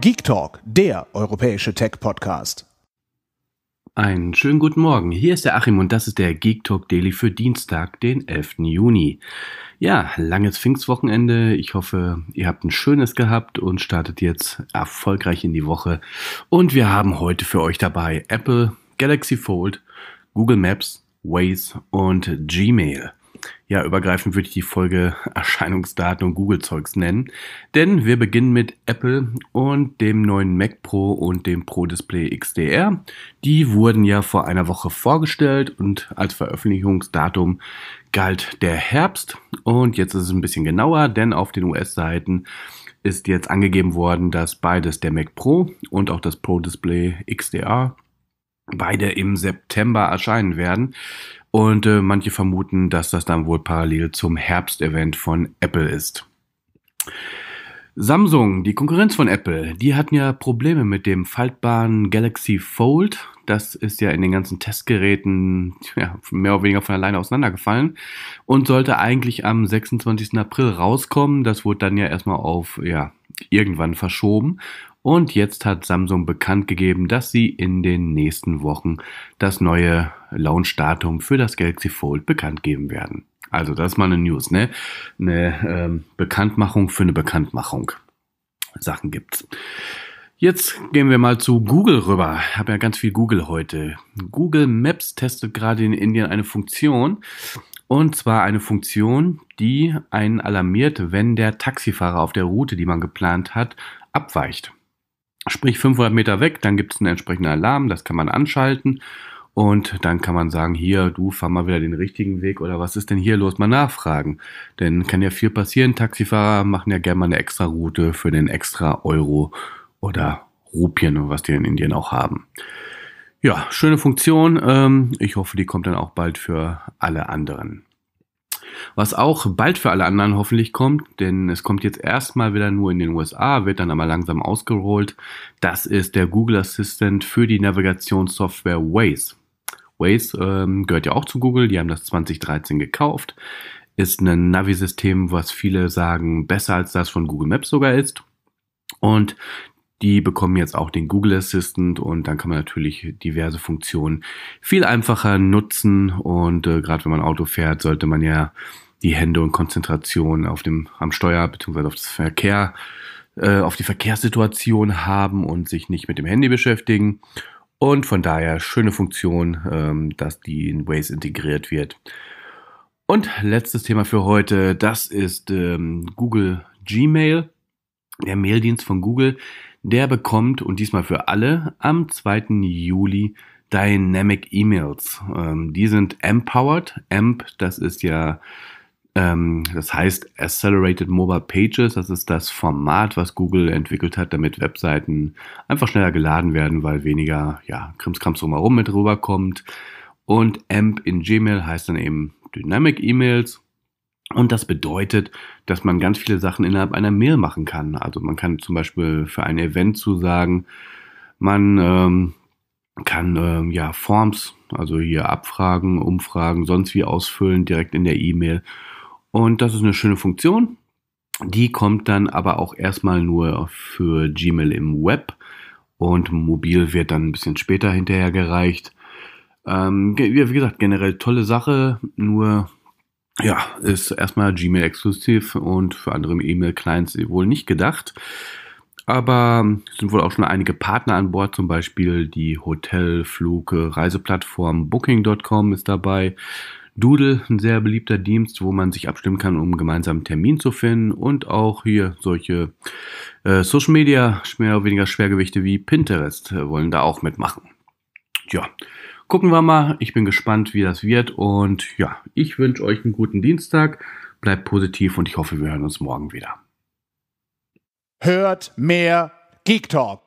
Geek Talk, der europäische Tech-Podcast. Einen schönen guten Morgen. Hier ist der Achim und das ist der Geek Talk Daily für Dienstag, den 11. Juni. Ja, langes Pfingstwochenende. Ich hoffe, ihr habt ein schönes gehabt und startet jetzt erfolgreich in die Woche. Und wir haben heute für euch dabei Apple, Galaxy Fold, Google Maps, Waze und Gmail. Ja, übergreifend würde ich die Folge Erscheinungsdaten und Google-Zeugs nennen. Denn wir beginnen mit Apple und dem neuen Mac Pro und dem Pro Display XDR. Die wurden ja vor einer Woche vorgestellt und als Veröffentlichungsdatum galt der Herbst. Und jetzt ist es ein bisschen genauer, denn auf den US-Seiten ist jetzt angegeben worden, dass beides der Mac Pro und auch das Pro Display XDR beide im September erscheinen werden. Und äh, manche vermuten, dass das dann wohl parallel zum Herbstevent von Apple ist. Samsung, die Konkurrenz von Apple, die hatten ja Probleme mit dem faltbaren Galaxy Fold. Das ist ja in den ganzen Testgeräten ja, mehr oder weniger von alleine auseinandergefallen und sollte eigentlich am 26. April rauskommen. Das wurde dann ja erstmal auf ja, irgendwann verschoben. Und jetzt hat Samsung bekannt gegeben, dass sie in den nächsten Wochen das neue Launch-Datum für das Galaxy Fold bekannt geben werden. Also das ist mal eine News, ne? Eine ähm, Bekanntmachung für eine Bekanntmachung. Sachen gibt's. Jetzt gehen wir mal zu Google rüber. Ich habe ja ganz viel Google heute. Google Maps testet gerade in Indien eine Funktion. Und zwar eine Funktion, die einen alarmiert, wenn der Taxifahrer auf der Route, die man geplant hat, abweicht. Sprich 500 Meter weg, dann gibt es einen entsprechenden Alarm, das kann man anschalten und dann kann man sagen, hier, du, fahr mal wieder den richtigen Weg oder was ist denn hier los? Mal nachfragen. Denn kann ja viel passieren. Taxifahrer machen ja gerne mal eine extra Route für den extra Euro oder Rupien, was die in Indien auch haben. Ja, schöne Funktion. Ähm, ich hoffe, die kommt dann auch bald für alle anderen was auch bald für alle anderen hoffentlich kommt, denn es kommt jetzt erstmal wieder nur in den USA, wird dann aber langsam ausgerollt. Das ist der Google Assistant für die Navigationssoftware Waze. Waze ähm, gehört ja auch zu Google, die haben das 2013 gekauft. Ist ein Navi-System, was viele sagen, besser als das von Google Maps sogar ist. Und die bekommen jetzt auch den Google Assistant und dann kann man natürlich diverse Funktionen viel einfacher nutzen. Und äh, gerade wenn man Auto fährt, sollte man ja die Hände und Konzentration auf dem, am Steuer bzw. auf das Verkehr, äh, auf die Verkehrssituation haben und sich nicht mit dem Handy beschäftigen. Und von daher schöne Funktion, ähm, dass die in Waze integriert wird. Und letztes Thema für heute, das ist ähm, Google Gmail, der Maildienst von Google. Der bekommt, und diesmal für alle, am 2. Juli Dynamic E-Mails. Ähm, die sind empowered. Amp, das ist ja ähm, das heißt Accelerated Mobile Pages. Das ist das Format, was Google entwickelt hat, damit Webseiten einfach schneller geladen werden, weil weniger ja, Krimskrams drumherum mit rüberkommt. Und AMP in Gmail heißt dann eben Dynamic E-Mails. Und das bedeutet, dass man ganz viele Sachen innerhalb einer Mail machen kann. Also man kann zum Beispiel für ein Event zusagen, man ähm, kann ähm, ja Forms, also hier Abfragen, Umfragen, sonst wie ausfüllen direkt in der E-Mail und das ist eine schöne Funktion. Die kommt dann aber auch erstmal nur für Gmail im Web und mobil wird dann ein bisschen später hinterher gereicht. Ähm, wie gesagt, generell tolle Sache, nur ja, ist erstmal Gmail exklusiv und für andere E-Mail-Clients wohl nicht gedacht. Aber es sind wohl auch schon einige Partner an Bord, zum Beispiel die Hotel, Flug, Reiseplattform Booking.com ist dabei. Doodle, ein sehr beliebter Dienst, wo man sich abstimmen kann, um gemeinsam einen Termin zu finden. Und auch hier solche äh, Social Media, mehr oder weniger Schwergewichte wie Pinterest, äh, wollen da auch mitmachen. Tja, gucken wir mal. Ich bin gespannt, wie das wird. Und ja, ich wünsche euch einen guten Dienstag. Bleibt positiv und ich hoffe, wir hören uns morgen wieder. Hört mehr Geek Talk.